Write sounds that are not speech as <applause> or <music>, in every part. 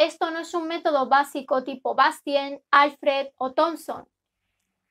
Esto no es un método básico tipo Bastien, Alfred o Thompson.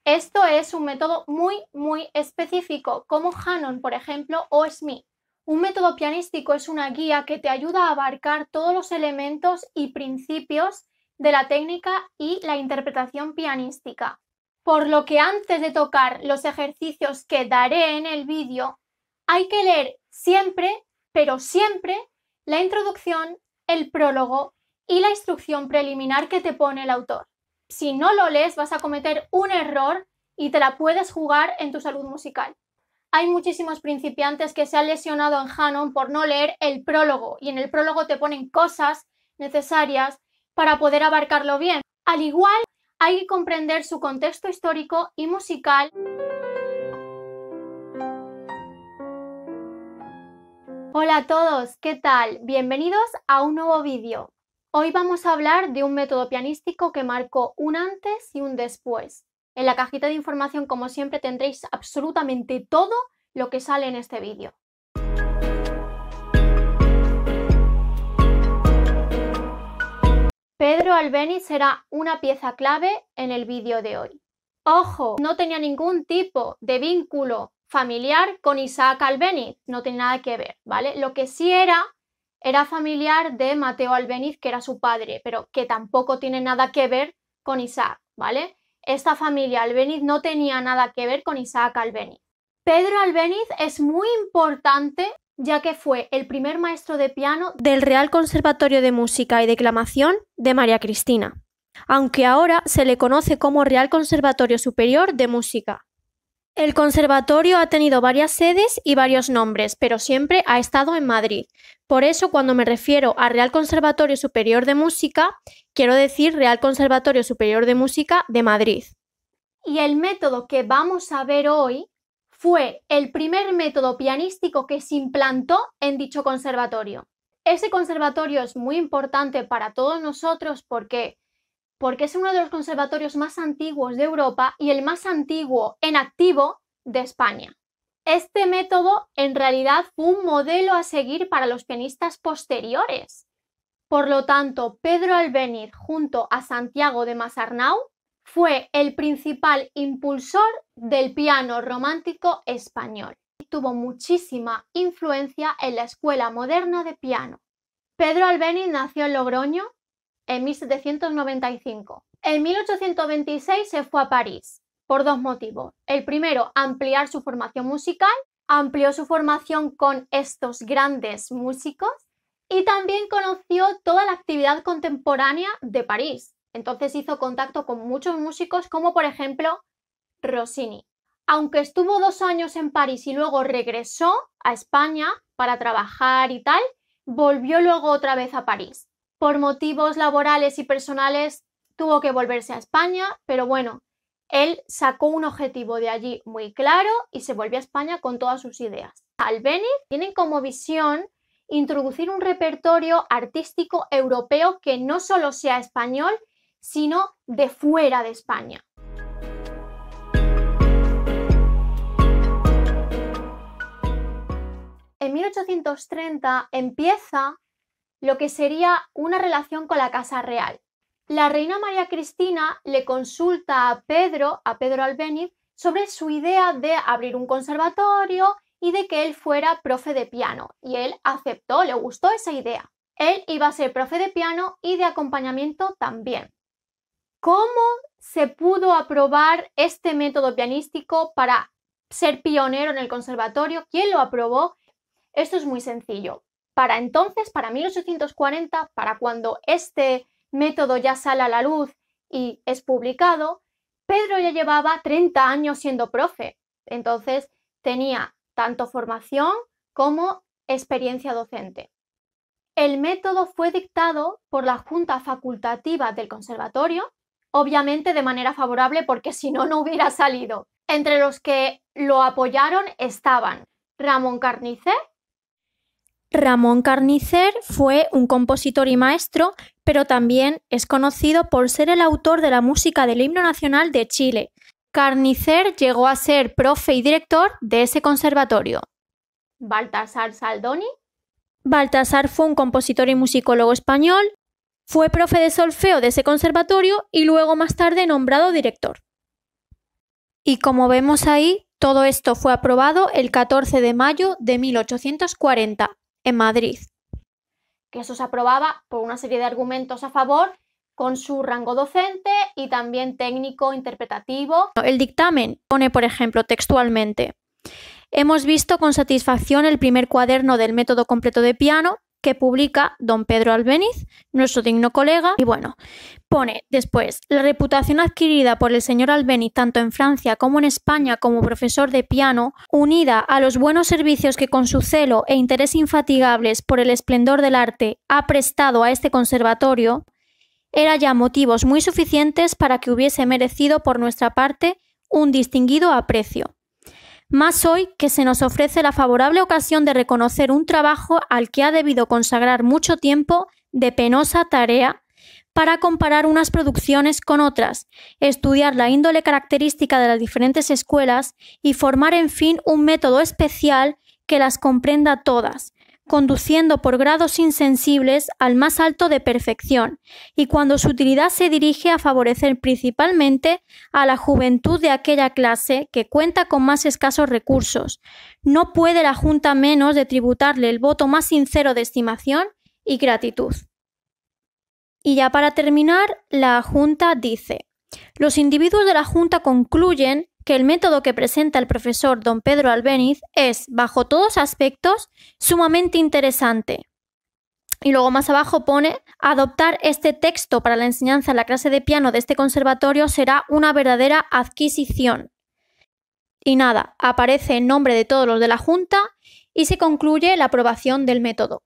Esto es un método muy, muy específico, como Hannon, por ejemplo, o Smith. Un método pianístico es una guía que te ayuda a abarcar todos los elementos y principios de la técnica y la interpretación pianística. Por lo que antes de tocar los ejercicios que daré en el vídeo, hay que leer siempre, pero siempre, la introducción, el prólogo y la instrucción preliminar que te pone el autor. Si no lo lees vas a cometer un error y te la puedes jugar en tu salud musical. Hay muchísimos principiantes que se han lesionado en Hanon por no leer el prólogo y en el prólogo te ponen cosas necesarias para poder abarcarlo bien. Al igual, hay que comprender su contexto histórico y musical. Hola a todos, ¿qué tal? Bienvenidos a un nuevo vídeo. Hoy vamos a hablar de un método pianístico que marcó un antes y un después. En la cajita de información, como siempre, tendréis absolutamente todo lo que sale en este vídeo. Pedro Albéniz será una pieza clave en el vídeo de hoy. Ojo, no tenía ningún tipo de vínculo familiar con Isaac Albeniz, no tiene nada que ver, ¿vale? Lo que sí era era familiar de Mateo Albeniz, que era su padre, pero que tampoco tiene nada que ver con Isaac, ¿vale? Esta familia Albeniz no tenía nada que ver con Isaac Albeniz. Pedro Albeniz es muy importante ya que fue el primer maestro de piano del Real Conservatorio de Música y Declamación de María Cristina, aunque ahora se le conoce como Real Conservatorio Superior de Música. El conservatorio ha tenido varias sedes y varios nombres, pero siempre ha estado en Madrid, por eso, cuando me refiero a Real Conservatorio Superior de Música, quiero decir Real Conservatorio Superior de Música de Madrid. Y el método que vamos a ver hoy fue el primer método pianístico que se implantó en dicho conservatorio. Ese conservatorio es muy importante para todos nosotros porque porque es uno de los conservatorios más antiguos de Europa y el más antiguo en activo de España. Este método en realidad fue un modelo a seguir para los pianistas posteriores. Por lo tanto, Pedro Albéniz junto a Santiago de Masarnau fue el principal impulsor del piano romántico español. Tuvo muchísima influencia en la escuela moderna de piano. Pedro Albéniz nació en Logroño en 1795. En 1826 se fue a París por dos motivos. El primero, ampliar su formación musical, amplió su formación con estos grandes músicos y también conoció toda la actividad contemporánea de París. Entonces hizo contacto con muchos músicos como por ejemplo Rossini. Aunque estuvo dos años en París y luego regresó a España para trabajar y tal, volvió luego otra vez a París. Por motivos laborales y personales tuvo que volverse a España, pero bueno, él sacó un objetivo de allí muy claro y se volvió a España con todas sus ideas. Albeniz tienen como visión introducir un repertorio artístico europeo que no solo sea español, sino de fuera de España. En 1830 empieza lo que sería una relación con la Casa Real la reina María Cristina le consulta a Pedro, a Pedro Albéniz, sobre su idea de abrir un conservatorio y de que él fuera profe de piano, y él aceptó, le gustó esa idea. Él iba a ser profe de piano y de acompañamiento también. ¿Cómo se pudo aprobar este método pianístico para ser pionero en el conservatorio? ¿Quién lo aprobó? Esto es muy sencillo. Para entonces, para 1840, para cuando este método ya sale a la luz y es publicado, Pedro ya llevaba 30 años siendo profe. Entonces tenía tanto formación como experiencia docente. El método fue dictado por la Junta Facultativa del Conservatorio, obviamente de manera favorable porque si no, no hubiera salido. Entre los que lo apoyaron estaban Ramón Carnicer. Ramón Carnicer fue un compositor y maestro pero también es conocido por ser el autor de la música del himno nacional de Chile. Carnicer llegó a ser profe y director de ese conservatorio. Baltasar Saldoni. Baltasar fue un compositor y musicólogo español, fue profe de solfeo de ese conservatorio y luego más tarde nombrado director. Y como vemos ahí, todo esto fue aprobado el 14 de mayo de 1840, en Madrid que eso se aprobaba por una serie de argumentos a favor con su rango docente y también técnico interpretativo. El dictamen pone, por ejemplo, textualmente, hemos visto con satisfacción el primer cuaderno del método completo de piano que publica don Pedro Albeniz, nuestro digno colega. Y bueno, pone después, la reputación adquirida por el señor Albeniz tanto en Francia como en España como profesor de piano, unida a los buenos servicios que con su celo e interés infatigables por el esplendor del arte ha prestado a este conservatorio, era ya motivos muy suficientes para que hubiese merecido por nuestra parte un distinguido aprecio más hoy que se nos ofrece la favorable ocasión de reconocer un trabajo al que ha debido consagrar mucho tiempo de penosa tarea para comparar unas producciones con otras, estudiar la índole característica de las diferentes escuelas y formar, en fin, un método especial que las comprenda todas, conduciendo por grados insensibles al más alto de perfección, y cuando su utilidad se dirige a favorecer principalmente a la juventud de aquella clase que cuenta con más escasos recursos. No puede la Junta menos de tributarle el voto más sincero de estimación y gratitud. Y ya para terminar, la Junta dice, los individuos de la Junta concluyen que el método que presenta el profesor don Pedro Albeniz es, bajo todos aspectos, sumamente interesante. Y luego más abajo pone, adoptar este texto para la enseñanza en la clase de piano de este conservatorio será una verdadera adquisición. Y nada, aparece en nombre de todos los de la Junta y se concluye la aprobación del método.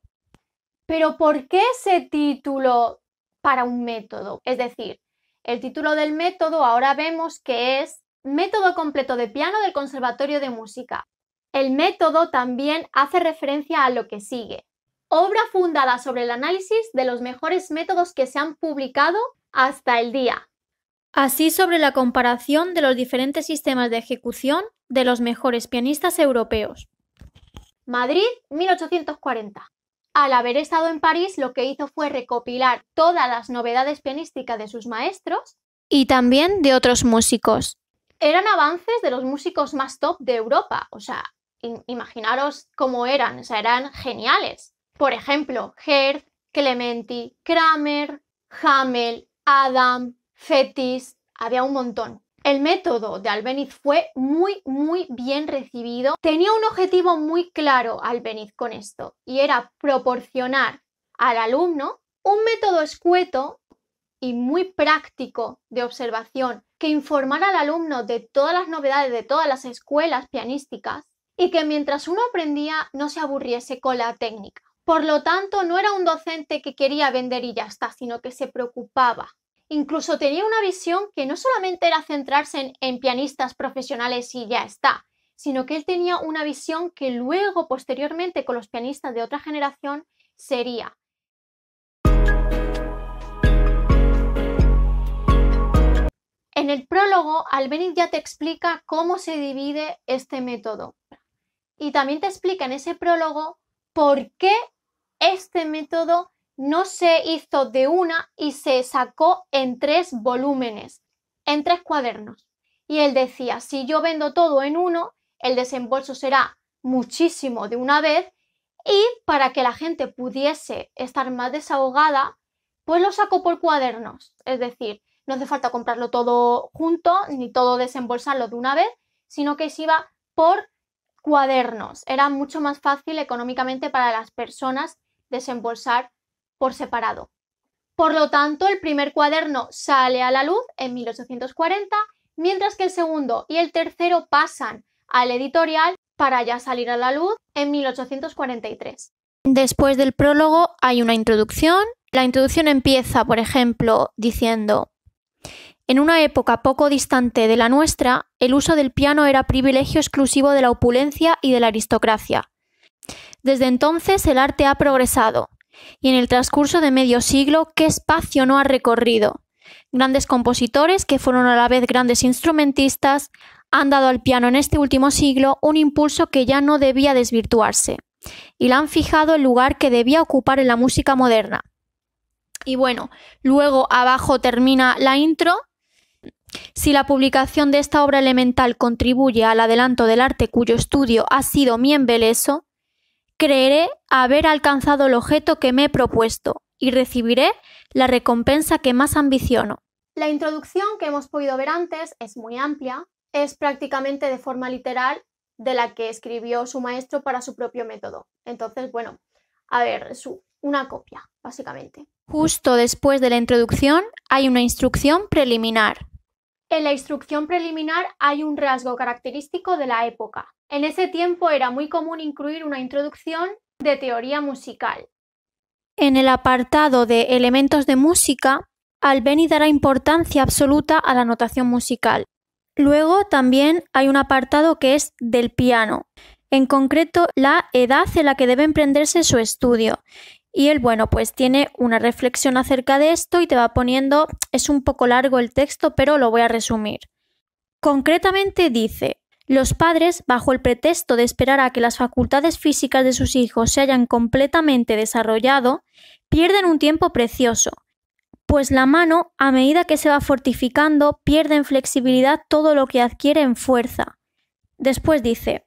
Pero ¿por qué ese título para un método? Es decir, el título del método ahora vemos que es Método completo de piano del Conservatorio de Música. El método también hace referencia a lo que sigue. Obra fundada sobre el análisis de los mejores métodos que se han publicado hasta el día. Así sobre la comparación de los diferentes sistemas de ejecución de los mejores pianistas europeos. Madrid, 1840. Al haber estado en París, lo que hizo fue recopilar todas las novedades pianísticas de sus maestros y también de otros músicos eran avances de los músicos más top de Europa. O sea, imaginaros cómo eran, o sea, eran geniales. Por ejemplo, Herz, Clementi, Kramer, Hamel, Adam, Fetis, había un montón. El método de Albeniz fue muy, muy bien recibido. Tenía un objetivo muy claro Albeniz con esto, y era proporcionar al alumno un método escueto y muy práctico de observación que informar al alumno de todas las novedades de todas las escuelas pianísticas y que mientras uno aprendía no se aburriese con la técnica. Por lo tanto, no era un docente que quería vender y ya está, sino que se preocupaba. Incluso tenía una visión que no solamente era centrarse en pianistas profesionales y ya está, sino que él tenía una visión que luego, posteriormente, con los pianistas de otra generación, sería En el prólogo, Albenit ya te explica cómo se divide este método. Y también te explica en ese prólogo por qué este método no se hizo de una y se sacó en tres volúmenes, en tres cuadernos. Y él decía, si yo vendo todo en uno, el desembolso será muchísimo de una vez y para que la gente pudiese estar más desahogada, pues lo sacó por cuadernos. Es decir, no hace falta comprarlo todo junto ni todo desembolsarlo de una vez, sino que se iba por cuadernos. Era mucho más fácil económicamente para las personas desembolsar por separado. Por lo tanto, el primer cuaderno sale a la luz en 1840, mientras que el segundo y el tercero pasan al editorial para ya salir a la luz en 1843. Después del prólogo hay una introducción. La introducción empieza, por ejemplo, diciendo en una época poco distante de la nuestra, el uso del piano era privilegio exclusivo de la opulencia y de la aristocracia. Desde entonces el arte ha progresado, y en el transcurso de medio siglo, ¿qué espacio no ha recorrido? Grandes compositores, que fueron a la vez grandes instrumentistas, han dado al piano en este último siglo un impulso que ya no debía desvirtuarse, y le han fijado el lugar que debía ocupar en la música moderna. Y bueno, luego abajo termina la intro si la publicación de esta obra elemental contribuye al adelanto del arte cuyo estudio ha sido mi embeleso, creeré haber alcanzado el objeto que me he propuesto y recibiré la recompensa que más ambiciono. La introducción que hemos podido ver antes es muy amplia, es prácticamente de forma literal de la que escribió su maestro para su propio método. Entonces, bueno, a ver, es una copia, básicamente. Justo después de la introducción hay una instrucción preliminar, en la instrucción preliminar hay un rasgo característico de la época. En ese tiempo era muy común incluir una introducción de teoría musical. En el apartado de elementos de música, Albeni dará importancia absoluta a la notación musical. Luego también hay un apartado que es del piano, en concreto la edad en la que debe emprenderse su estudio, y él, bueno, pues tiene una reflexión acerca de esto y te va poniendo, es un poco largo el texto, pero lo voy a resumir. Concretamente dice, los padres, bajo el pretexto de esperar a que las facultades físicas de sus hijos se hayan completamente desarrollado, pierden un tiempo precioso, pues la mano, a medida que se va fortificando, pierde en flexibilidad todo lo que adquiere en fuerza. Después dice,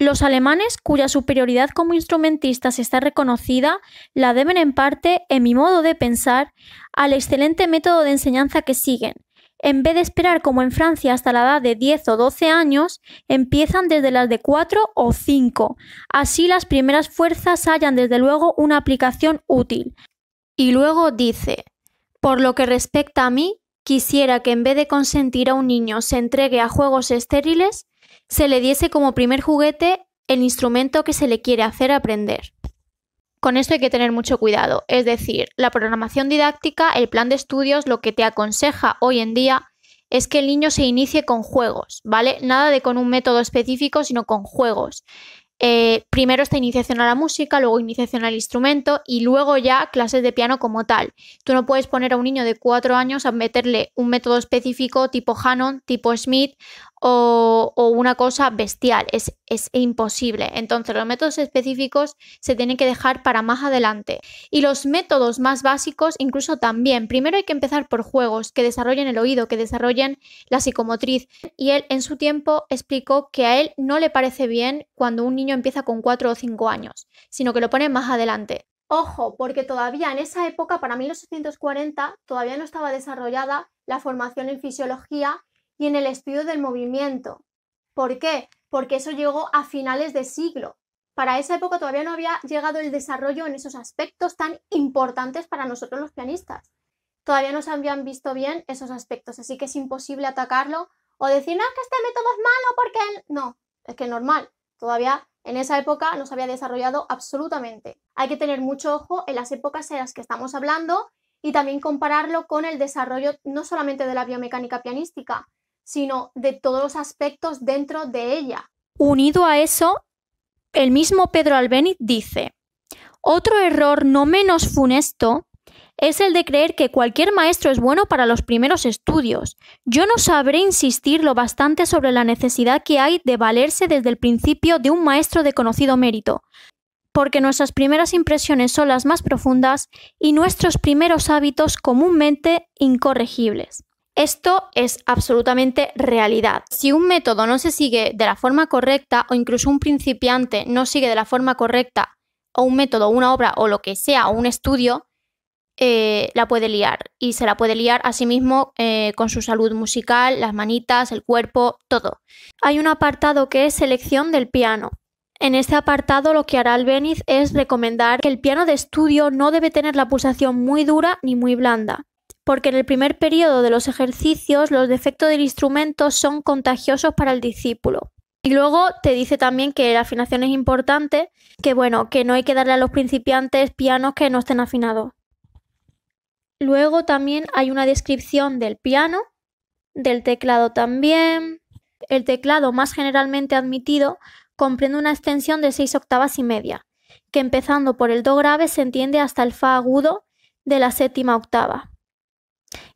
los alemanes, cuya superioridad como instrumentistas está reconocida, la deben en parte, en mi modo de pensar, al excelente método de enseñanza que siguen. En vez de esperar como en Francia hasta la edad de 10 o 12 años, empiezan desde las de 4 o 5. Así las primeras fuerzas hallan desde luego una aplicación útil. Y luego dice, por lo que respecta a mí, quisiera que en vez de consentir a un niño se entregue a juegos estériles, se le diese como primer juguete el instrumento que se le quiere hacer aprender. Con esto hay que tener mucho cuidado, es decir, la programación didáctica, el plan de estudios, lo que te aconseja hoy en día es que el niño se inicie con juegos, ¿vale? Nada de con un método específico, sino con juegos. Eh, primero esta iniciación a la música, luego iniciación al instrumento y luego ya clases de piano como tal. Tú no puedes poner a un niño de cuatro años a meterle un método específico tipo Hannon, tipo Smith o, una cosa bestial, es, es imposible. Entonces los métodos específicos se tienen que dejar para más adelante. Y los métodos más básicos incluso también. Primero hay que empezar por juegos que desarrollen el oído, que desarrollen la psicomotriz. Y él en su tiempo explicó que a él no le parece bien cuando un niño empieza con 4 o 5 años, sino que lo pone más adelante. Ojo, porque todavía en esa época, para 1840, todavía no estaba desarrollada la formación en fisiología y en el estudio del movimiento. ¿Por qué? Porque eso llegó a finales de siglo. Para esa época todavía no había llegado el desarrollo en esos aspectos tan importantes para nosotros los pianistas. Todavía no se habían visto bien esos aspectos, así que es imposible atacarlo o decir, no, que este método es malo porque... No, es que es normal. Todavía en esa época no se había desarrollado absolutamente. Hay que tener mucho ojo en las épocas en las que estamos hablando y también compararlo con el desarrollo no solamente de la biomecánica pianística, sino de todos los aspectos dentro de ella. Unido a eso, el mismo Pedro Albéniz dice, otro error no menos funesto es el de creer que cualquier maestro es bueno para los primeros estudios. Yo no sabré insistir lo bastante sobre la necesidad que hay de valerse desde el principio de un maestro de conocido mérito, porque nuestras primeras impresiones son las más profundas y nuestros primeros hábitos comúnmente incorregibles. Esto es absolutamente realidad. Si un método no se sigue de la forma correcta o incluso un principiante no sigue de la forma correcta o un método, una obra o lo que sea, o un estudio, eh, la puede liar y se la puede liar a sí mismo eh, con su salud musical, las manitas, el cuerpo, todo. Hay un apartado que es selección del piano. En este apartado lo que hará Albeniz es recomendar que el piano de estudio no debe tener la pulsación muy dura ni muy blanda porque en el primer periodo de los ejercicios los defectos del instrumento son contagiosos para el discípulo. Y luego te dice también que la afinación es importante, que bueno, que no hay que darle a los principiantes pianos que no estén afinados. Luego también hay una descripción del piano, del teclado también. El teclado más generalmente admitido comprende una extensión de seis octavas y media, que empezando por el do grave se entiende hasta el fa agudo de la séptima octava.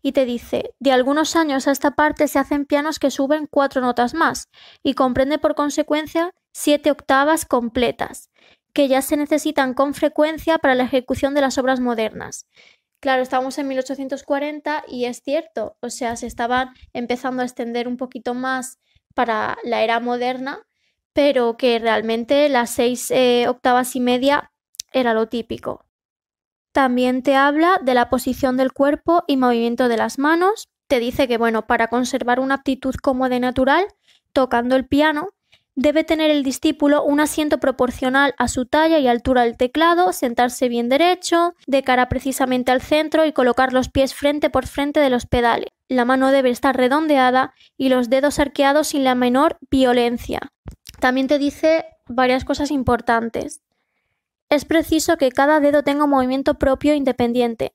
Y te dice, de algunos años a esta parte se hacen pianos que suben cuatro notas más y comprende por consecuencia siete octavas completas, que ya se necesitan con frecuencia para la ejecución de las obras modernas. Claro, estamos en 1840 y es cierto, o sea, se estaban empezando a extender un poquito más para la era moderna, pero que realmente las seis eh, octavas y media era lo típico. También te habla de la posición del cuerpo y movimiento de las manos. Te dice que, bueno, para conservar una actitud cómoda y natural, tocando el piano, debe tener el discípulo un asiento proporcional a su talla y altura del teclado, sentarse bien derecho, de cara precisamente al centro y colocar los pies frente por frente de los pedales. La mano debe estar redondeada y los dedos arqueados sin la menor violencia. También te dice varias cosas importantes es preciso que cada dedo tenga un movimiento propio e independiente,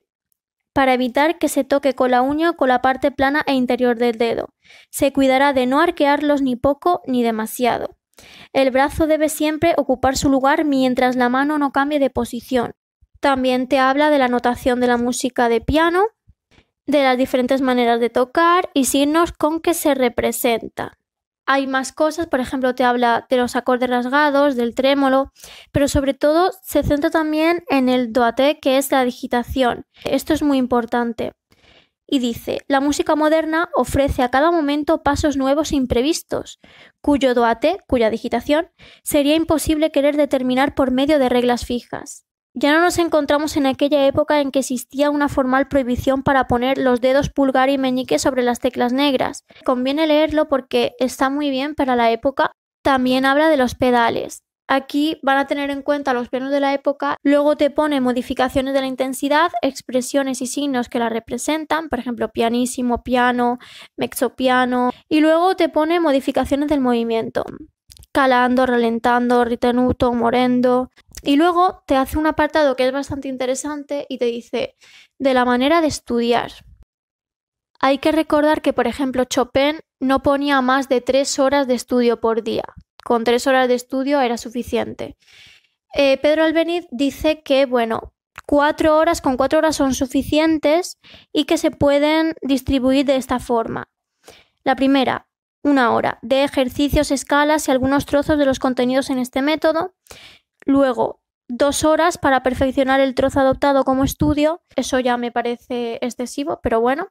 para evitar que se toque con la uña o con la parte plana e interior del dedo. Se cuidará de no arquearlos ni poco ni demasiado. El brazo debe siempre ocupar su lugar mientras la mano no cambie de posición. También te habla de la notación de la música de piano, de las diferentes maneras de tocar y signos con que se representa hay más cosas, por ejemplo, te habla de los acordes rasgados, del trémolo, pero sobre todo se centra también en el doate, que es la digitación. Esto es muy importante. Y dice, la música moderna ofrece a cada momento pasos nuevos e imprevistos, cuyo doate, cuya digitación, sería imposible querer determinar por medio de reglas fijas. Ya no nos encontramos en aquella época en que existía una formal prohibición para poner los dedos pulgar y meñique sobre las teclas negras. Conviene leerlo porque está muy bien para la época. También habla de los pedales. Aquí van a tener en cuenta los pianos de la época, luego te pone modificaciones de la intensidad, expresiones y signos que la representan, por ejemplo, pianísimo, piano, piano. y luego te pone modificaciones del movimiento calando, ralentando, ritenuto, morendo. Y luego te hace un apartado que es bastante interesante y te dice de la manera de estudiar. Hay que recordar que, por ejemplo, Chopin no ponía más de tres horas de estudio por día. Con tres horas de estudio era suficiente. Eh, Pedro Albeniz dice que, bueno, cuatro horas con cuatro horas son suficientes y que se pueden distribuir de esta forma. La primera, una hora de ejercicios, escalas y algunos trozos de los contenidos en este método. Luego, dos horas para perfeccionar el trozo adoptado como estudio. Eso ya me parece excesivo, pero bueno.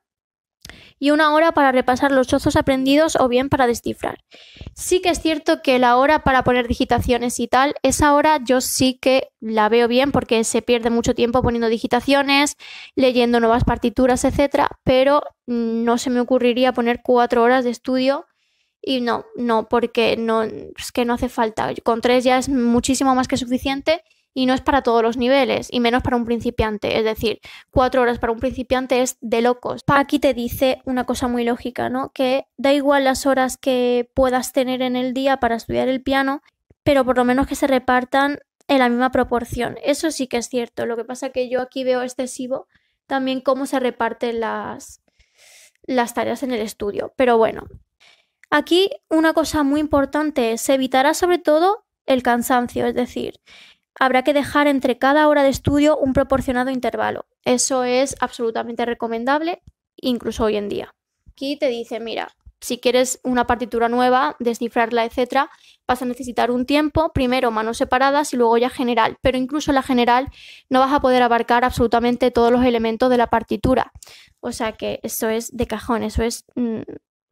Y una hora para repasar los trozos aprendidos o bien para descifrar. Sí que es cierto que la hora para poner digitaciones y tal, esa hora yo sí que la veo bien porque se pierde mucho tiempo poniendo digitaciones, leyendo nuevas partituras, etc. pero mm, no se me ocurriría poner cuatro horas de estudio y no, no, porque no, es que no hace falta. Con tres ya es muchísimo más que suficiente y no es para todos los niveles y menos para un principiante. Es decir, cuatro horas para un principiante es de locos. Aquí te dice una cosa muy lógica, ¿no? Que da igual las horas que puedas tener en el día para estudiar el piano, pero por lo menos que se repartan en la misma proporción. Eso sí que es cierto. Lo que pasa que yo aquí veo excesivo también cómo se reparten las, las tareas en el estudio. Pero bueno, Aquí una cosa muy importante, se evitará sobre todo el cansancio, es decir, habrá que dejar entre cada hora de estudio un proporcionado intervalo. Eso es absolutamente recomendable, incluso hoy en día. Aquí te dice, mira, si quieres una partitura nueva, descifrarla, etcétera, vas a necesitar un tiempo, primero manos separadas y luego ya general, pero incluso la general no vas a poder abarcar absolutamente todos los elementos de la partitura. O sea que eso es de cajón, eso es mm,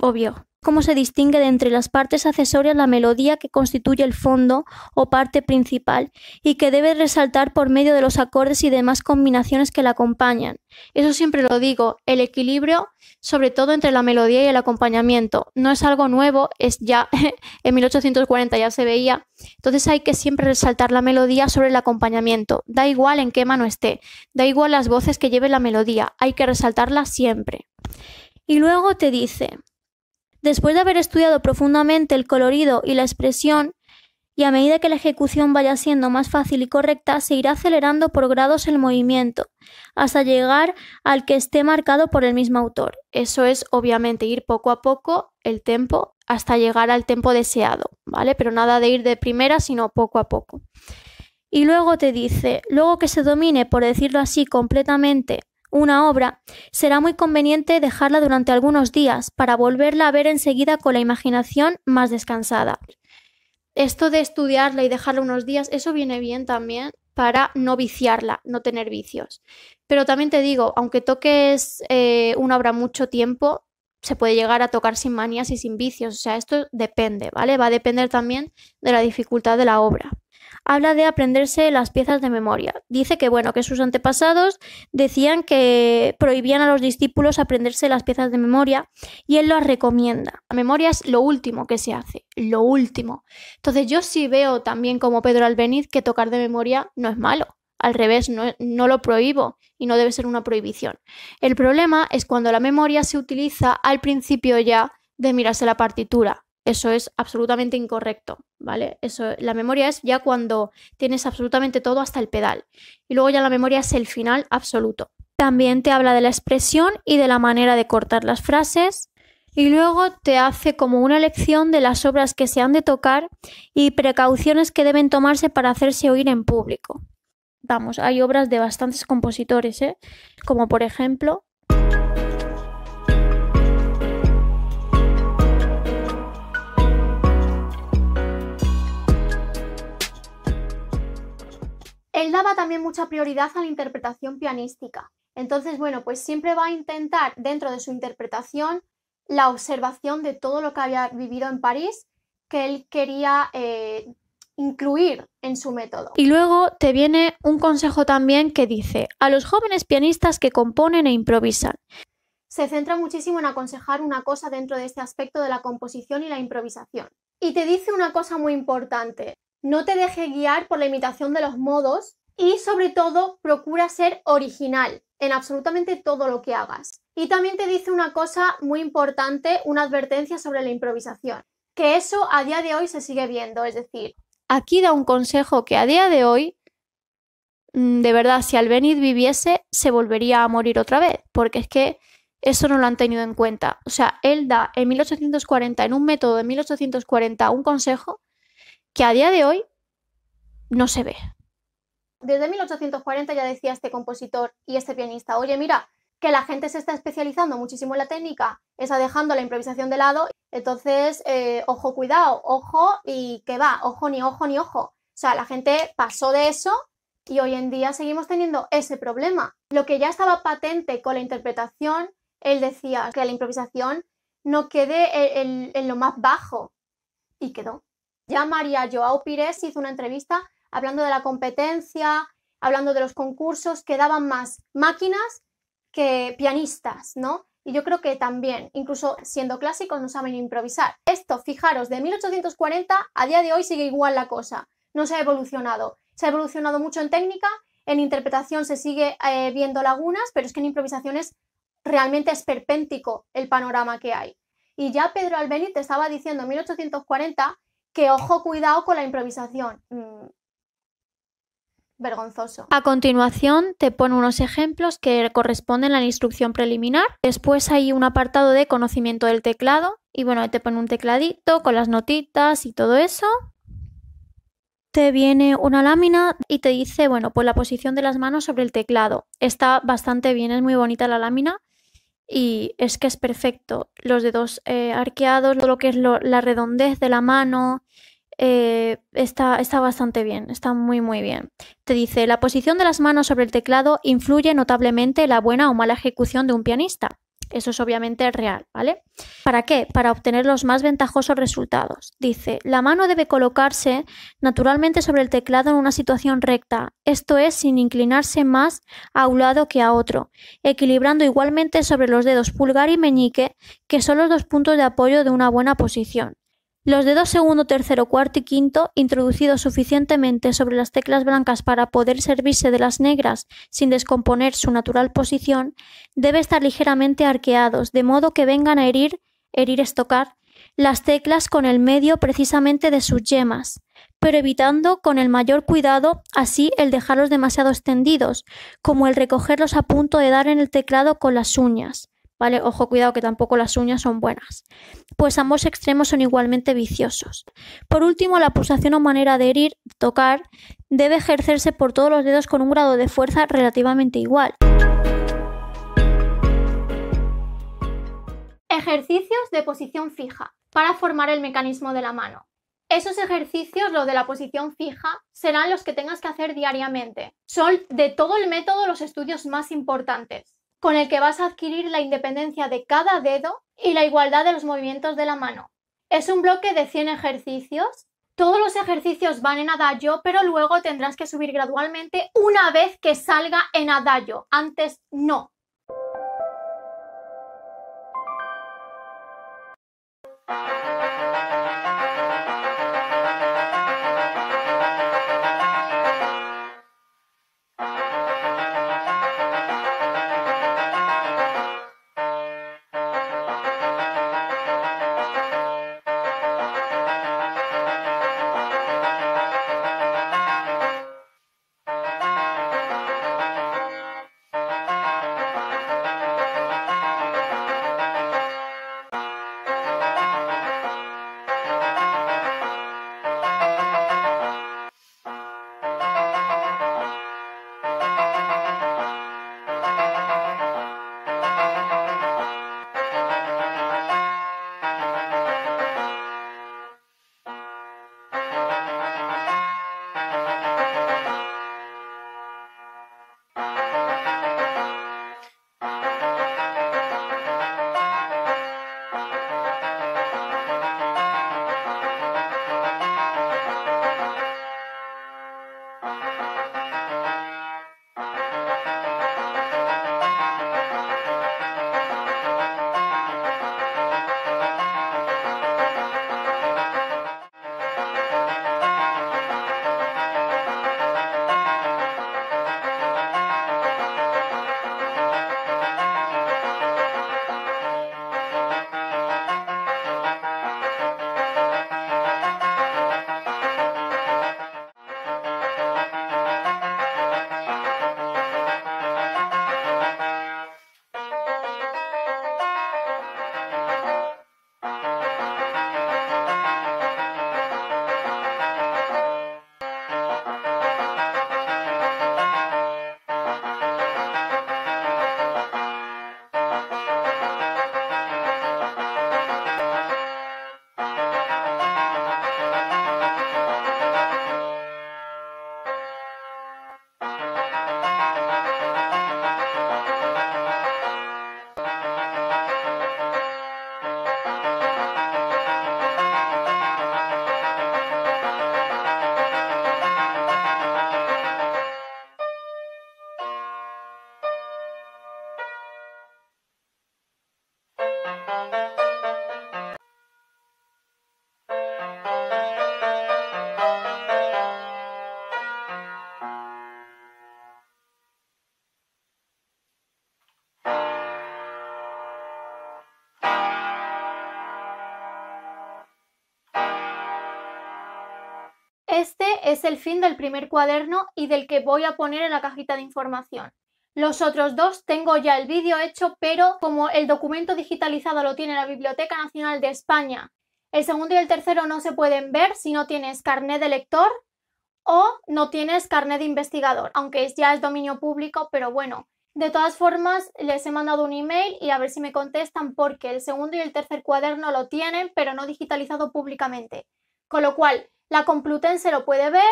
obvio cómo se distingue de entre las partes accesorias la melodía que constituye el fondo o parte principal y que debe resaltar por medio de los acordes y demás combinaciones que la acompañan. Eso siempre lo digo, el equilibrio sobre todo entre la melodía y el acompañamiento. No es algo nuevo, es ya <laughs> en 1840 ya se veía. Entonces hay que siempre resaltar la melodía sobre el acompañamiento. Da igual en qué mano esté, da igual las voces que lleve la melodía, hay que resaltarla siempre. Y luego te dice, Después de haber estudiado profundamente el colorido y la expresión, y a medida que la ejecución vaya siendo más fácil y correcta, se irá acelerando por grados el movimiento, hasta llegar al que esté marcado por el mismo autor. Eso es, obviamente, ir poco a poco el tempo hasta llegar al tempo deseado, ¿vale? Pero nada de ir de primera, sino poco a poco. Y luego te dice, luego que se domine, por decirlo así, completamente una obra, será muy conveniente dejarla durante algunos días para volverla a ver enseguida con la imaginación más descansada. Esto de estudiarla y dejarla unos días, eso viene bien también para no viciarla, no tener vicios. Pero también te digo, aunque toques eh, una obra mucho tiempo, se puede llegar a tocar sin manías y sin vicios. O sea, esto depende, ¿vale? Va a depender también de la dificultad de la obra habla de aprenderse las piezas de memoria. Dice que, bueno, que sus antepasados decían que prohibían a los discípulos aprenderse las piezas de memoria y él las recomienda. La memoria es lo último que se hace, lo último. Entonces yo sí veo también como Pedro Albeniz que tocar de memoria no es malo. Al revés, no, no, lo prohíbo y no debe ser una prohibición. El problema es cuando la memoria se utiliza al principio ya de mirarse la partitura. Eso es absolutamente incorrecto, ¿vale? Eso, la memoria es ya cuando tienes absolutamente todo hasta el pedal. Y luego ya la memoria es el final absoluto. También te habla de la expresión y de la manera de cortar las frases. Y luego te hace como una lección de las obras que se han de tocar y precauciones que deben tomarse para hacerse oír en público. Vamos, hay obras de bastantes compositores, ¿eh? como por ejemplo mucha prioridad a la interpretación pianística. Entonces, bueno, pues siempre va a intentar dentro de su interpretación la observación de todo lo que había vivido en París que él quería eh, incluir en su método. Y luego te viene un consejo también que dice a los jóvenes pianistas que componen e improvisan. Se centra muchísimo en aconsejar una cosa dentro de este aspecto de la composición y la improvisación. Y te dice una cosa muy importante, no te deje guiar por la imitación de los modos y sobre todo procura ser original en absolutamente todo lo que hagas. Y también te dice una cosa muy importante, una advertencia sobre la improvisación, que eso a día de hoy se sigue viendo, es decir, aquí da un consejo que a día de hoy, mm, de verdad, si Albeniz viviese, se volvería a morir otra vez, porque es que eso no lo han tenido en cuenta. O sea, él da en 1840, en un método de 1840, un consejo que a día de hoy no se ve. Desde 1840 ya decía este compositor y este pianista, oye, mira, que la gente se está especializando muchísimo en la técnica, está dejando la improvisación de lado, entonces, eh, ojo, cuidado, ojo y que va, ojo, ni ojo, ni ojo. O sea, la gente pasó de eso y hoy en día seguimos teniendo ese problema. Lo que ya estaba patente con la interpretación, él decía que la improvisación no quede en, en lo más bajo. Y quedó. Ya María Joao Pires hizo una entrevista hablando de la competencia, hablando de los concursos, quedaban más máquinas que pianistas, ¿no? Y yo creo que también, incluso siendo clásicos, no saben improvisar. Esto, fijaros, de 1840 a día de hoy sigue igual la cosa, no se ha evolucionado. Se ha evolucionado mucho en técnica, en interpretación se sigue eh, viendo lagunas, pero es que en improvisación es realmente esperpéntico el panorama que hay. Y ya Pedro Albeniz te estaba diciendo en 1840 que ojo, cuidado con la improvisación. Mm, a continuación te pone unos ejemplos que corresponden a la instrucción preliminar. Después hay un apartado de conocimiento del teclado y bueno, te pone un tecladito con las notitas y todo eso. Te viene una lámina y te dice, bueno, pues la posición de las manos sobre el teclado. Está bastante bien, es muy bonita la lámina y es que es perfecto. Los dedos eh, arqueados, todo lo que es la redondez de la mano, eh, está, está bastante bien, está muy muy bien. Te dice, la posición de las manos sobre el teclado influye notablemente la buena o mala ejecución de un pianista. Eso es obviamente real, ¿vale? ¿Para qué? Para obtener los más ventajosos resultados. Dice, la mano debe colocarse naturalmente sobre el teclado en una situación recta, esto es, sin inclinarse más a un lado que a otro, equilibrando igualmente sobre los dedos pulgar y meñique, que son los dos puntos de apoyo de una buena posición. Los dedos segundo, tercero, cuarto y quinto, introducidos suficientemente sobre las teclas blancas para poder servirse de las negras sin descomponer su natural posición, deben estar ligeramente arqueados, de modo que vengan a herir, herir estocar las teclas con el medio precisamente de sus yemas, pero evitando con el mayor cuidado así el dejarlos demasiado extendidos, como el recogerlos a punto de dar en el teclado con las uñas. ¿vale? Ojo, cuidado que tampoco las uñas son buenas. Pues ambos extremos son igualmente viciosos. Por último, la pulsación o manera de herir, tocar, debe ejercerse por todos los dedos con un grado de fuerza relativamente igual. Ejercicios de posición fija para formar el mecanismo de la mano. Esos ejercicios, los de la posición fija, serán los que tengas que hacer diariamente. Son de todo el método los estudios más importantes con el que vas a adquirir la independencia de cada dedo y la igualdad de los movimientos de la mano. Es un bloque de 100 ejercicios. Todos los ejercicios van en adagio, pero luego tendrás que subir gradualmente una vez que salga en adagio. Antes no. el fin del primer cuaderno y del que voy a poner en la cajita de información. Los otros dos tengo ya el vídeo hecho, pero como el documento digitalizado lo tiene la Biblioteca Nacional de España, el segundo y el tercero no se pueden ver si no tienes carnet de lector o no tienes carnet de investigador, aunque ya es dominio público, pero bueno. De todas formas, les he mandado un email y a ver si me contestan porque el segundo y el tercer cuaderno lo tienen, pero no digitalizado públicamente. Con lo cual, la Complutense lo puede ver,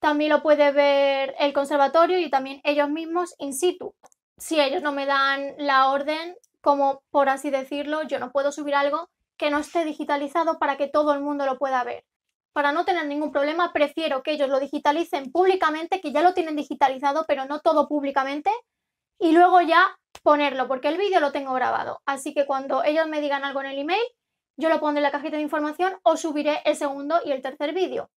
también lo puede ver el conservatorio y también ellos mismos in situ. Si ellos no me dan la orden, como por así decirlo, yo no puedo subir algo que no esté digitalizado para que todo el mundo lo pueda ver. Para no tener ningún problema, prefiero que ellos lo digitalicen públicamente, que ya lo tienen digitalizado, pero no todo públicamente, y luego ya ponerlo, porque el vídeo lo tengo grabado. Así que cuando ellos me digan algo en el email, yo lo pondré en la cajita de información o subiré el segundo y el tercer vídeo.